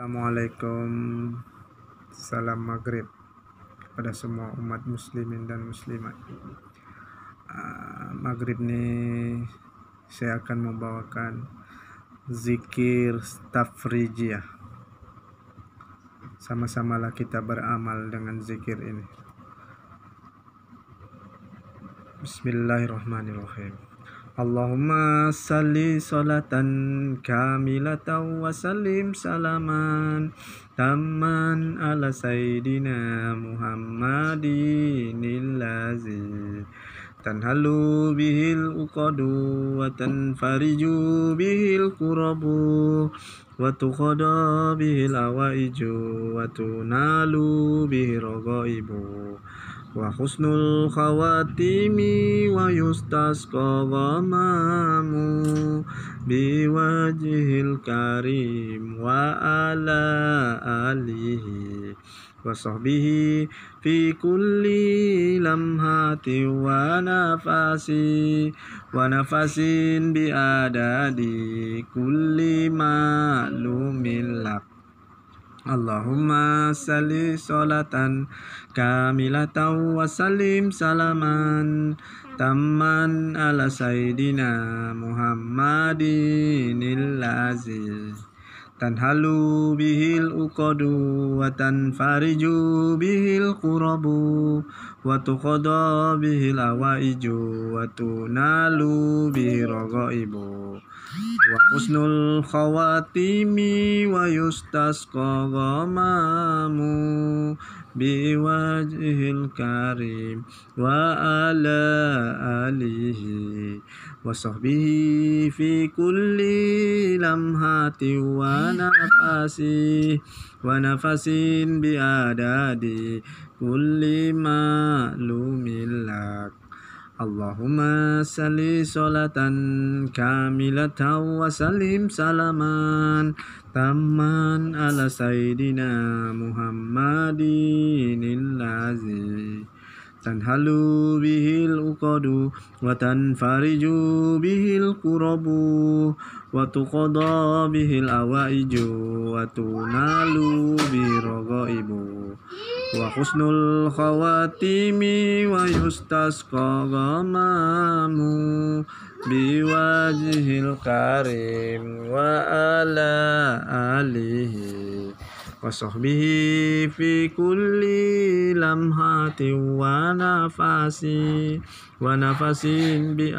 Assalamualaikum Salam Maghrib kepada semua umat muslimin dan muslimat uh, Maghrib ini saya akan membawakan zikir tafrijiyah sama-samalah kita beramal dengan zikir ini Bismillahirrahmanirrahim Allahumma salli salatan kamilatan wa sallim salaman taman ala sayyidina Muhammadin illazi tanhalu bihil uqadu wa tanfariju bihil kurabu wa tuqada bihil awaiju wa tunalu bihil ragaibu wa husnul khawatimi wa Yustas wa biwajihil karim wa ala alihi wa sahbihi fi kulli lamhati wa nafasi wa nafasin bi adadi kulli ma'lumin Allahumma salli salatan kamilatan wa sallim salaman tamman ala sayyidina Muhammadinil aziz tanhalu bihil uqadu wa tanfariju bihil qurabu wa tuqada bihil awaiju wa tunalu bihil ragaibu wa husnul khawatimi wa yustasqa ghamamu biwajhil karim wa ala alihi wa sahbihi fi kulli lamhati wa nafasi wa nafasin biadadi kulli ma'lumillah Allahumma salli solatan kamilah wa sallim salaman taman ala sayyidina Muhammadin aziz tanhalu bihil uqadu wa tanfariju bihil qurabu wa tuqada bihil awaiju wa husnul khawatimi wa yustas qagamamu biwajihil karim wa ala alihi wasohbihi sahbihi fi kulli lamhati wa nafasi wa nafasin bi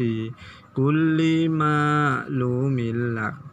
di kulli ma'lumillah